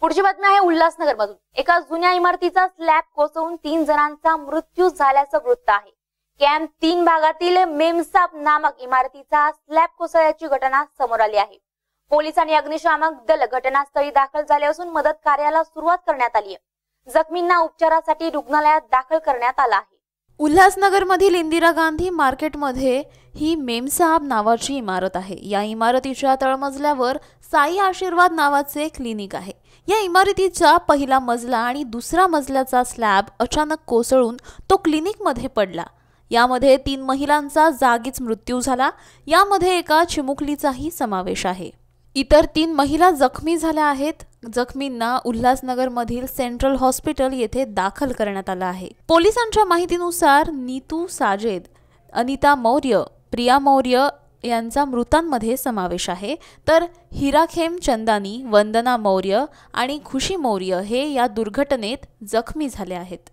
पुढची बातमी आहे उल्हासनगर मधून एका जुन्या इमारतीचा स्लॅब कोसळून तीन जणांचा मृत्यू झाल्याचं वृत्त आहे कॅम्प तीन भागातील मेमसाप नामक इमारतीचा स्लॅब कोसळल्याची घटना समोर आली आहे पोलीस आणि अग्निशामक दल घटनास्थळी दाखल झाले असून मदत कार्याला सुरुवात करण्यात आली आहे जखमींना उपचारासाठी रुग्णालयात दाखल करण्यात आला आहे उल्हासनगरमधील इंदिरा गांधी मार्केट मध्ये ही मेमसाहेब नावाची इमारत आहे या इमारतीच्या तळमजल्यावर साई आशीर्वाद नावाचे क्लिनिक आहे या इमारतीचा पहिला मजला आणि दुसरा मजल्याचा स्लॅब अचानक कोसळून तो क्लिनिकमध्ये पडला यामध्ये तीन महिलांचा जागीच मृत्यू झाला यामध्ये एका चिमुकलीचाही समावेश आहे इतर तीन महिला जखमी झाल्या आहेत जखमींना उल्हासनगरमधील सेंट्रल हॉस्पिटल येथे दाखल करण्यात आलं आहे पोलिसांच्या माहितीनुसार नीतू साजेद अनिता मौर्य प्रिया मौर्य यांचा मृतांमध्ये समावेश आहे तर हिराखेम चंदानी वंदना मौर्य आणि खुशी मौर्य हे या दुर्घटनेत जखमी झाले आहेत